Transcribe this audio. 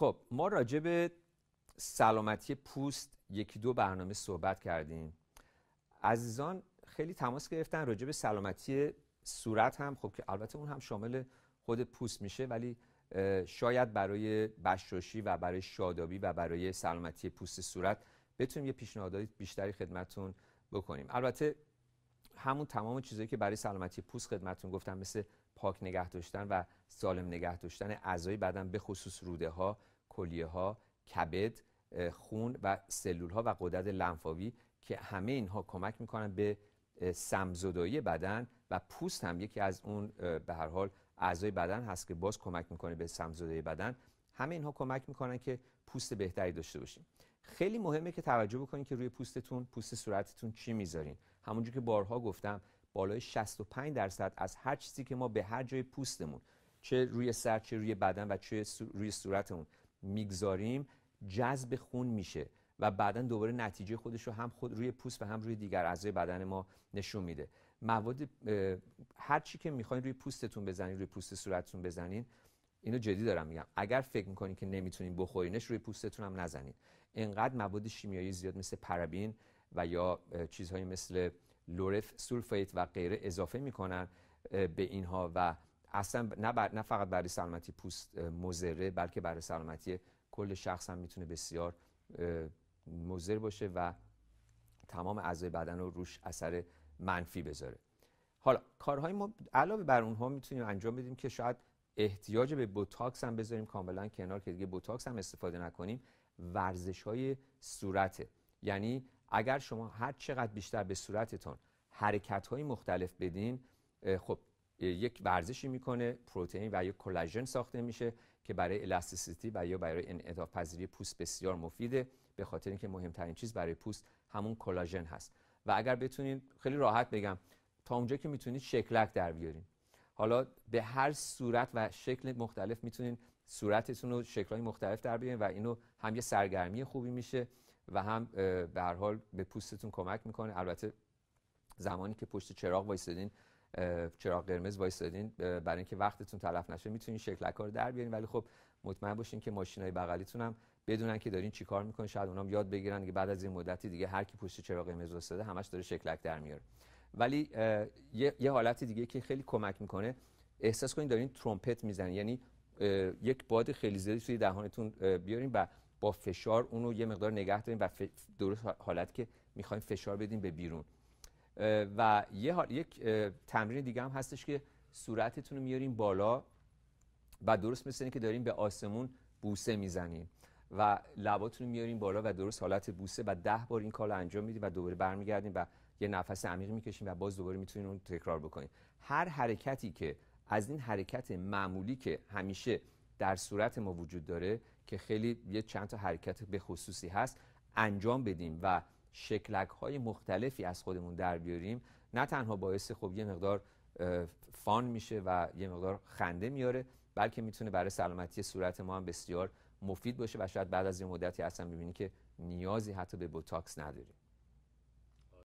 خب ما راجع به سلامتی پوست یکی دو برنامه صحبت کردیم عزیزان خیلی تماس گرفتن راجع به سلامتی صورت هم خب که البته اون هم شامل خود پوست میشه ولی شاید برای بشراشی و برای شادابی و برای سلامتی پوست صورت بتونیم یه پیشنهادهای بیشتری خدمتون بکنیم البته همون تمام چیزهایی که برای سلامتی پوست خدمتون گفتم مثل پاک نگه داشتن و سالم نگه داشتن اعضای بدن به خصوص روده ها کلیه ها کبد خون و سلول ها و قدرت لنفاوی که همه اینها کمک میکنن به سمزدایی بدن و پوست هم یکی از اون به هر حال اعضای بدن هست که باز کمک میکنه به سمزدایی بدن همه اینها کمک میکنن که پوست بهتری داشته باشیم خیلی مهمه که توجه بکنید که روی پوستتون پوست صورتتون چی میذارین همونجور که بارها گفتم بالای 65 درصد از هر چیزی که ما به هر جای پوستمون چه روی سر چه روی بدن و چه روی صورتمون میگذاریم جذب خون میشه و بعدا دوباره نتیجه خودش رو هم خود روی پوست و هم روی دیگر اعضای بدن ما نشون میده مواد هر چی که میخواین روی پوستتون بزنین روی پوست صورتتون بزنین اینو جدی دارم میگم اگر فکر میکنین که نمیتونین بخورینش روی پوستتون هم نزنین انقدر مواد شیمیایی زیاد مثل پرابین و یا چیزهایی مثل لورف سولفیت و غیره اضافه میکنن به اینها و اصلا نه, نه فقط برای سلامتی پوست مزره بلکه برای سلامتی کل شخص هم میتونه بسیار مزر باشه و تمام اعضای بدن رو روش اثر منفی بذاره حالا کارهای ما علاوه بر اونها میتونیم انجام بدیم که شاید احتیاج به بوتاکس هم بذاریم کاملا کنار که دیگه بوتاکس هم استفاده نکنیم ورزش های صورته یعنی اگر شما هر چقدر بیشتر به صورتتان حرکت های مختلف بدین خب یک ورزشی میکنه پروتئین و یک کلاژن ساخته میشه که برای الاستیسیتی و یا برای انعطاف پذیری پوست بسیار مفیده به خاطر اینکه مهمترین چیز برای پوست همون کلاژن هست و اگر بتونید خیلی راحت بگم تا اونجا که میتونید شکلک در بیارین حالا به هر صورت و شکل مختلف میتونید صورتتون رو شکلهای مختلف در بیارین و اینو هم یه سرگرمی خوبی میشه و هم به هر حال به پوستتون کمک میکنه البته زمانی که پشت چراغ وایسادین چراغ قرمز وایسادین برای اینکه وقتتون تلف نشه میتونین شکلک ها رو در بیارین ولی خب مطمئن باشین که ماشینای بغلیتون هم بدونن که دارین چیکار میکنین شاید اونام یاد بگیرن که بعد از این مدتی دیگه هر کی پشت چراغ قرمز وایساده همش داره شکلک در میاره ولی یه،, حالتی دیگه که خیلی کمک میکنه احساس کنین دارین ترومپت میزنین یعنی یک باد خیلی زیادی توی دهانتون بیارین و با فشار اونو یه مقدار نگه داریم و درست حالت که میخوایم فشار بدیم به بیرون و یه یک تمرین دیگه هم هستش که صورتتون رو میاریم بالا و درست مثل که داریم به آسمون بوسه میزنیم و لباتون رو میاریم بالا و درست حالت بوسه و ده بار این کار انجام میدیم و دوباره برمیگردیم و یه نفس عمیق میکشیم و باز دوباره میتونیم اون تکرار بکنیم هر حرکتی که از این حرکت معمولی که همیشه در صورت ما وجود داره که خیلی یه چند تا حرکت به خصوصی هست انجام بدیم و شکلک های مختلفی از خودمون در بیاریم نه تنها باعث خب یه مقدار فان میشه و یه مقدار خنده میاره بلکه میتونه برای سلامتی صورت ما هم بسیار مفید باشه و شاید بعد از یه مدتی اصلا ببینیم که نیازی حتی به بوتاکس نداریم